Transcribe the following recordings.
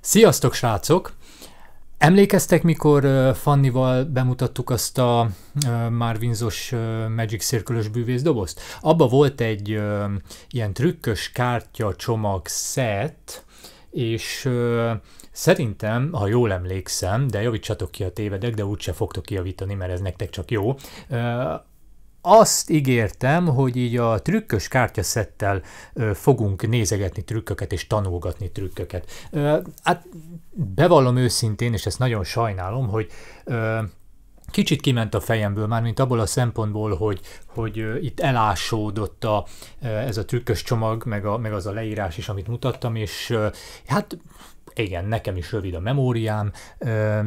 Sziasztok, srácok! Emlékeztek, mikor uh, Fannival bemutattuk azt a Marvinzos Magic Circle-ös bűvészdobozt? Abba volt egy ilyen trükkös kártya csomag szett, és Szerintem, ha jól emlékszem, de javítsatok ki a tévedek, de úgyse fogtok kijavítani, mert ez nektek csak jó azt ígértem, hogy így a trükkös kártyaszettel fogunk nézegetni trükköket és tanulgatni trükköket. hát bevallom őszintén, és ezt nagyon sajnálom, hogy kicsit kiment a fejemből, már mint abból a szempontból, hogy, hogy itt elásódott a, ez a trükkös csomag, meg, a, meg az a leírás is, amit mutattam, és hát igen, nekem is rövid a memóriám,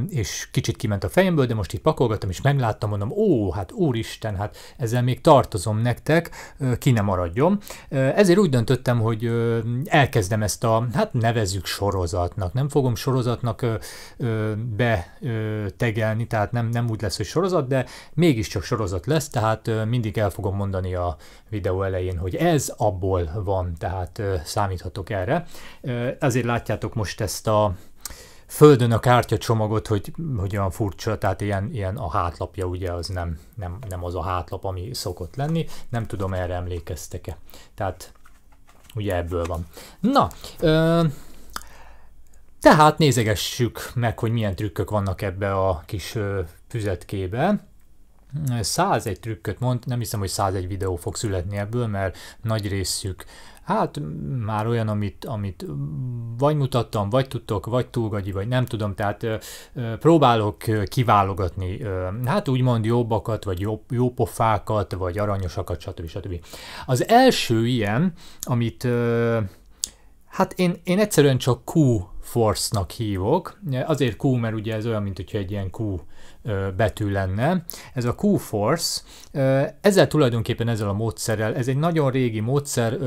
és kicsit kiment a fejemből, de most itt pakolgattam, és megláttam, mondom, ó, hát úristen, hát ezzel még tartozom nektek, ki nem maradjon. Ezért úgy döntöttem, hogy elkezdem ezt a, hát nevezzük sorozatnak, nem fogom sorozatnak betegelni, tehát nem, nem úgy lesz, hogy sorozat, de mégiscsak sorozat lesz, tehát mindig el fogom mondani a videó elején, hogy ez abból van, tehát számíthatok erre. Ezért látjátok most ezt ezt a földön a kártyacsomagot, hogy, hogy olyan furcsa, tehát ilyen, ilyen a hátlapja ugye az nem, nem, nem az a hátlap, ami szokott lenni. Nem tudom, erre emlékeztek-e. Tehát ugye ebből van. Na, ö, tehát nézegessük meg, hogy milyen trükkök vannak ebbe a kis ö, füzetkébe. 101 trükköt mond, nem hiszem, hogy 101 videó fog születni ebből, mert nagy részük Hát már olyan, amit, amit vagy mutattam, vagy tudtok, vagy túlgagyi, vagy nem tudom, tehát ö, próbálok kiválogatni, ö, hát úgymond jobbakat, vagy jobb, jópofákat, vagy aranyosakat, stb. stb. Az első ilyen, amit ö, hát én, én egyszerűen csak Q Force-nak hívok. Azért Q, mert ugye ez olyan, mint hogyha egy ilyen Q betű lenne. Ez a Q-Force, ezzel tulajdonképpen ezzel a módszerrel, ez egy nagyon régi módszer,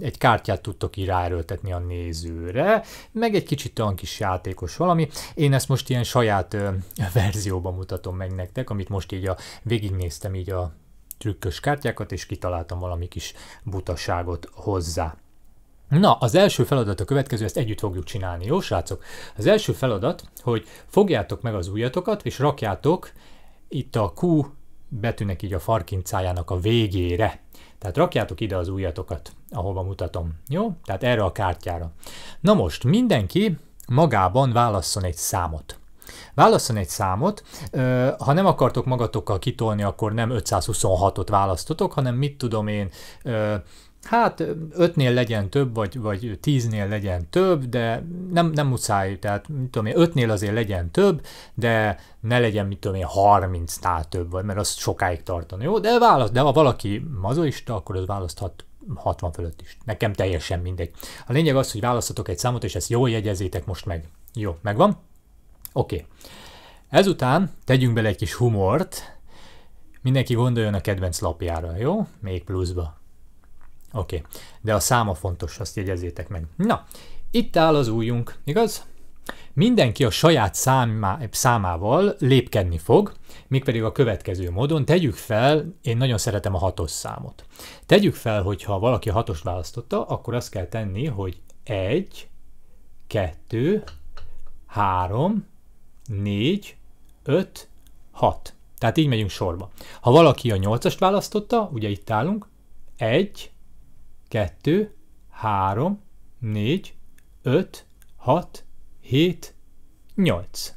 egy kártyát tudtok így ráerőltetni a nézőre, meg egy kicsit olyan kis játékos valami. Én ezt most ilyen saját verzióban mutatom meg nektek, amit most így a végignéztem így a trükkös kártyákat, és kitaláltam valami kis butaságot hozzá. Na, az első feladat a következő, ezt együtt fogjuk csinálni, jó srácok? Az első feladat, hogy fogjátok meg az ujjatokat, és rakjátok itt a Q betűnek így a farkincájának a végére. Tehát rakjátok ide az ujjatokat, ahova mutatom. Jó? Tehát erre a kártyára. Na most mindenki magában válasszon egy számot. Válasszon egy számot, ha nem akartok magatokkal kitolni, akkor nem 526-ot választotok, hanem mit tudom én, Hát ötnél legyen több, vagy, vagy tíznél legyen több, de nem, nem muszáj, tehát mit tudom én, ötnél azért legyen több, de ne legyen, mit tudom én, 30-nál több, vagy, mert az sokáig tartani. jó? De, választ, de ha valaki mazoista, akkor az választhat 60 fölött is. Nekem teljesen mindegy. A lényeg az, hogy választhatok egy számot, és ezt jól jegyezétek most meg. Jó, megvan? Oké. Okay. Ezután tegyünk bele egy kis humort. Mindenki gondoljon a kedvenc lapjára, jó? Még pluszba. Oké, okay. de a száma fontos, azt jegyezzétek meg. Na, itt áll az újunk, igaz? Mindenki a saját számá, számával lépkedni fog, mégpedig a következő módon. Tegyük fel, én nagyon szeretem a hatos számot. Tegyük fel, hogy ha valaki a hatos választotta, akkor azt kell tenni, hogy 1, 2, 3, 4, 5, 6. Tehát így megyünk sorba. Ha valaki a 8-ast választotta, ugye itt állunk, 1, 2, 2, 3, 4, 5, 6, 7, 8.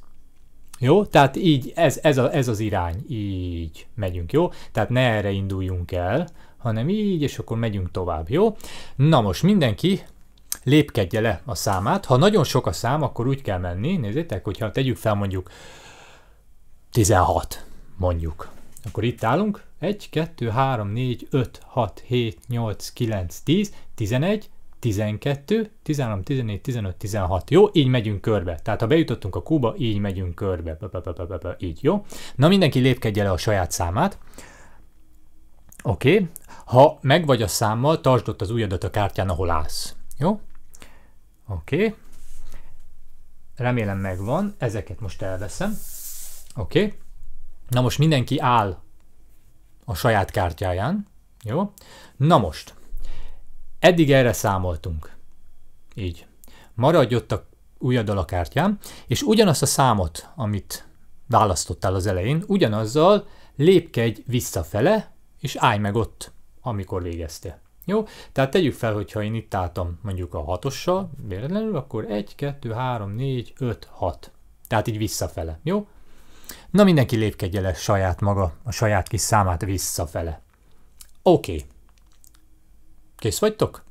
Jó, tehát így ez, ez, a, ez az irány, így megyünk, jó? Tehát ne erre induljunk el, hanem így, és akkor megyünk tovább, jó? Na most mindenki lépkedje le a számát. Ha nagyon sok a szám, akkor úgy kell menni, nézzétek, hogyha tegyük fel mondjuk 16, mondjuk. Akkor itt állunk, 1, 2, 3, 4, 5, 6, 7, 8, 9, 10, 11, 12, 13, 14, 15, 16. Jó, így megyünk körbe. Tehát ha bejutottunk a kuba, így megyünk körbe. P -p -p így, jó? Na mindenki lépkedje le a saját számát. Oké. Okay. Ha megvagy a számmal, tartsd ott az ujjadat a kártyán, ahol állsz. Jó? Oké. Okay. Remélem megvan. Ezeket most elveszem. Oké. Okay. Na most mindenki áll a saját kártyáján. Jó? Na most, eddig erre számoltunk. Így. Maradj ott a újadal a kártyám, és ugyanazt a számot, amit választottál az elején, ugyanazzal lépkedj visszafele, és állj meg ott, amikor végeztél. Jó? Tehát tegyük fel, hogyha én itt álltam mondjuk a hatossal, véletlenül, akkor 1, 2, 3, 4, 5, 6. Tehát így visszafele. Jó? Na mindenki lépkedje le saját maga, a saját kis számát visszafele. Oké. Okay. Kész vagytok?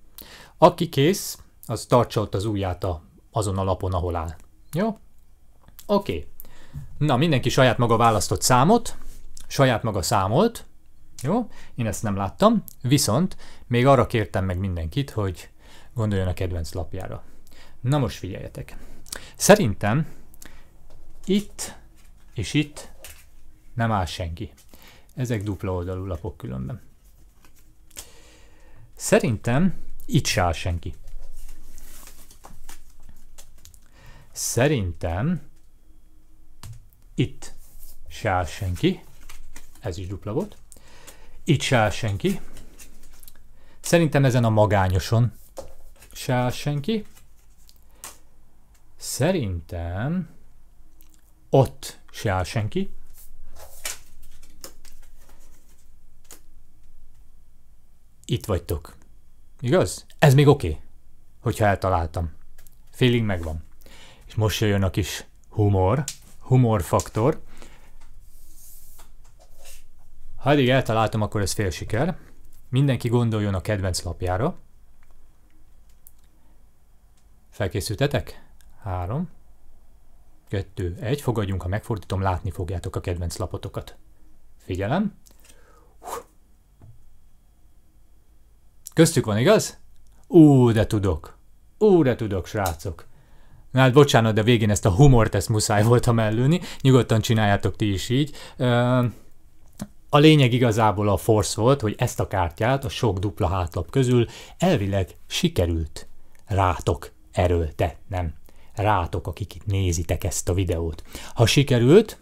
Aki kész, az tartsa ott az ujját a, azon a lapon, ahol áll. Jó? Oké. Okay. Na, mindenki saját maga választott számot, saját maga számolt, jó? Én ezt nem láttam, viszont még arra kértem meg mindenkit, hogy gondoljon a kedvenc lapjára. Na most figyeljetek. Szerintem itt és itt nem áll senki. Ezek dupla oldalú lapok különben. Szerintem itt se áll senki. Szerintem itt se áll senki. Ez is dupla volt. Itt se áll senki. Szerintem ezen a magányoson se áll senki. Szerintem ott se áll senki. Itt vagytok. Igaz? Ez még oké, okay, hogyha eltaláltam. Félig megvan. És most jön a kis humor, humorfaktor. Ha eddig eltaláltam, akkor ez fél siker. Mindenki gondoljon a kedvenc lapjára. Felkészültetek? Három, kettő, egy, fogadjunk, ha megfordítom, látni fogjátok a kedvenc lapotokat. Figyelem. Köztük van, igaz? Ú, de tudok. Ú, de tudok, srácok. Na hát bocsánat, de végén ezt a humort ezt muszáj voltam ellőni. Nyugodtan csináljátok ti is így. A lényeg igazából a force volt, hogy ezt a kártyát a sok dupla hátlap közül elvileg sikerült rátok erőltetnem rátok, akik itt nézitek ezt a videót. Ha sikerült,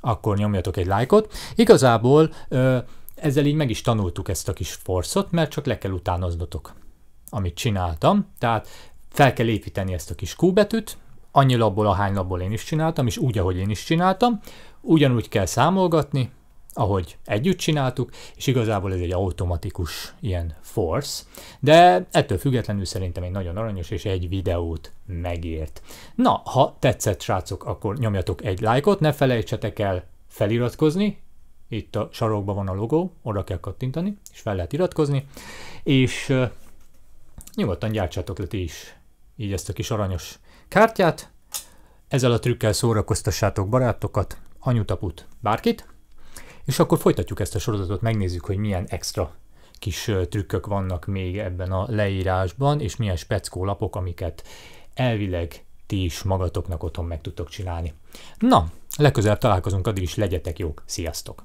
akkor nyomjatok egy lájkot. Igazából ezzel így meg is tanultuk ezt a kis forszot, mert csak le kell utánoznotok, amit csináltam. Tehát fel kell építeni ezt a kis Q betűt, annyi labból, ahány labból én is csináltam, és úgy, ahogy én is csináltam, ugyanúgy kell számolgatni, ahogy együtt csináltuk, és igazából ez egy automatikus ilyen force, de ettől függetlenül szerintem egy nagyon aranyos, és egy videót megért. Na, ha tetszett, srácok, akkor nyomjatok egy lájkot, ne felejtsetek el feliratkozni, itt a sarokban van a logó, oda kell kattintani, és fel lehet iratkozni, és nyugodtan gyártsátok le ti is így ezt a kis aranyos kártyát, ezzel a trükkel szórakoztassátok barátokat, anyutaput, bárkit, és akkor folytatjuk ezt a sorozatot, megnézzük, hogy milyen extra kis trükkök vannak még ebben a leírásban, és milyen speckó lapok, amiket elvileg ti is magatoknak otthon meg tudtok csinálni. Na, legközelebb találkozunk, addig is legyetek jók, sziasztok!